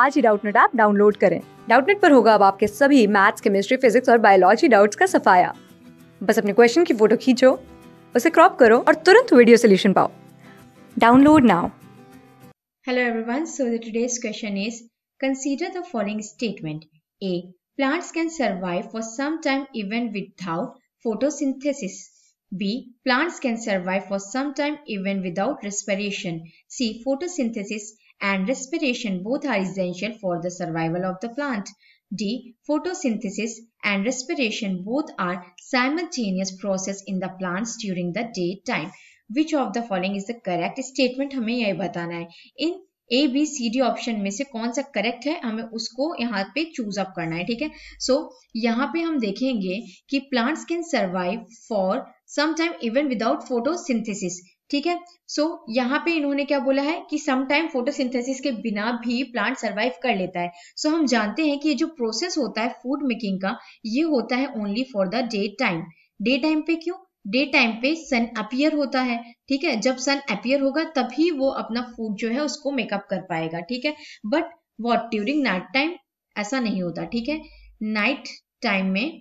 आज ही Doubtnut app download करें डाउटनेट पर होगा अब आपके सभी मैथ्स केमिस्ट्री फिजिक्स और बायोलॉजी डाउट्स का सफाया बस अपने क्वेश्चन की फोटो खींचो उसे क्रॉप करो और तुरंत वीडियो सोल्यूशन पाओ download now hello everyone so the today's question is consider the following statement A plants can survive for some time even without photosynthesis B plants can survive for some time even without respiration C photosynthesis and respiration both are essential for the survival of the plant. D. Photosynthesis and respiration both are simultaneous process in the plants during the daytime. Which of the following is the correct statement? We have to tell In A, B, C, D option, which is correct? We have to choose up here. Okay? So, here we will see that plants can survive for some time even without photosynthesis. ठीक है सो so, यहाँ पे इन्होंने क्या बोला है कि sometime photosynthesis के बिना भी प्लांट सरवाइव कर लेता है सो so, हम जानते हैं कि ये जो प्रोसेस होता है फूड मेकिंग का ये होता है only for the day time day time पे क्यों डे टाइम पे सन अपियर होता है ठीक है जब सन अपियर होगा तभी वो अपना फूड जो है उसको मेकअप कर पाएगा ठीक है but what during night time ऐसा नहीं होता ठीक है नाइट टाइम में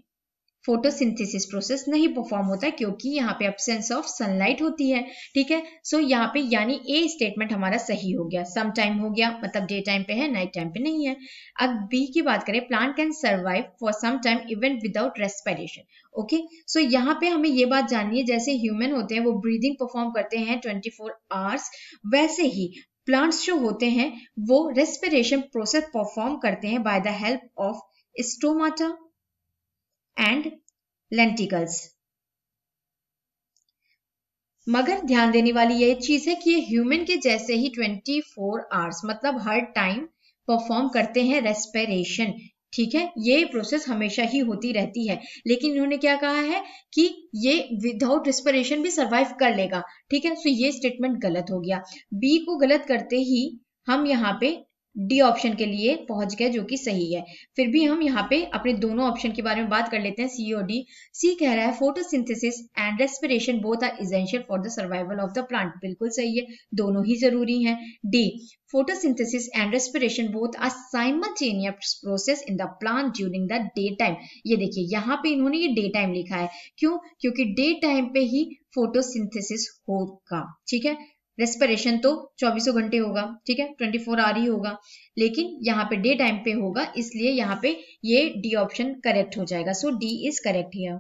फोटोसिंथेसिस प्रोसेस नहीं परफॉर्म होता क्योंकि यहाँ पे एब्सेंस ऑफ सनलाइट होती है ठीक है सो so, यहाँ पे यानी ए स्टेटमेंट हमारा सही हो गया सम टाइम हो गया मतलब डे टाइम पे है नाइट टाइम पे नहीं है अब बी की बात करें plant can survive for some time even without respiration okay so यहाँ पे हमें ये बात जाननी है जैसे ह्यूमन होते हैं वो ब्रीदिंग परफॉर्म करते हैं ट्वेंटी फोर आवर्स वैसे ही प्लांट्स जो होते हैं वो रेस्पिरेशन प्रोसेस परफॉर्म करते हैं by the help of stomata and lenticels मगर ध्यान देने वाली यह चीज है कि ये ह्यूमन के जैसे ही 24 फोर आवर्स मतलब हर टाइम परफॉर्म करते हैं रेस्पिरेशन ठीक है ये प्रोसेस हमेशा ही होती रहती है लेकिन इन्होंने क्या कहा है कि ये विदाउट रेस्पिरेशन भी सरवाइव कर लेगा ठीक है सो ये स्टेटमेंट गलत हो गया बी को गलत करते ही हम यहाँ पे डी ऑप्शन के लिए पहुंच गए जो कि सही है फिर भी हम यहाँ पे अपने दोनों ऑप्शन के बारे में बात कर लेते हैं सी और डी सी कह रहा है photosynthesis and respiration both are essential for the survival of the plant बिल्कुल सही है दोनों ही जरूरी हैं D photosynthesis and respiration both are simultaneous process in the plant during the day time ये देखिए यहाँ पे इन्होंने ये डे टाइम लिखा है क्यों क्योंकि डे टाइम पे ही फोटोसिंथेसिस होगा ठीक है रेस्पिरेशन तो चौबीसों घंटे होगा ठीक है ट्वेंटी फोर आवर ही होगा लेकिन यहाँ पे डे टाइम पे होगा इसलिए यहाँ पे ये डी ऑप्शन करेक्ट हो जाएगा so D is correct here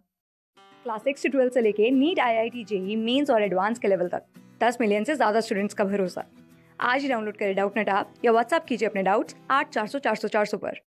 class six से ट्वेल्थ से लेके NEET I I T JEE mains और एडवांस के लेवल तक दस मिलियन से ज्यादा स्टूडेंट्स का भरोसा आज ही डाउनलोड करें डाउट नेट आप या व्हाट्सअप कीजिए अपने डाउट्स आठ चार सौ चार सौ चार सौ पर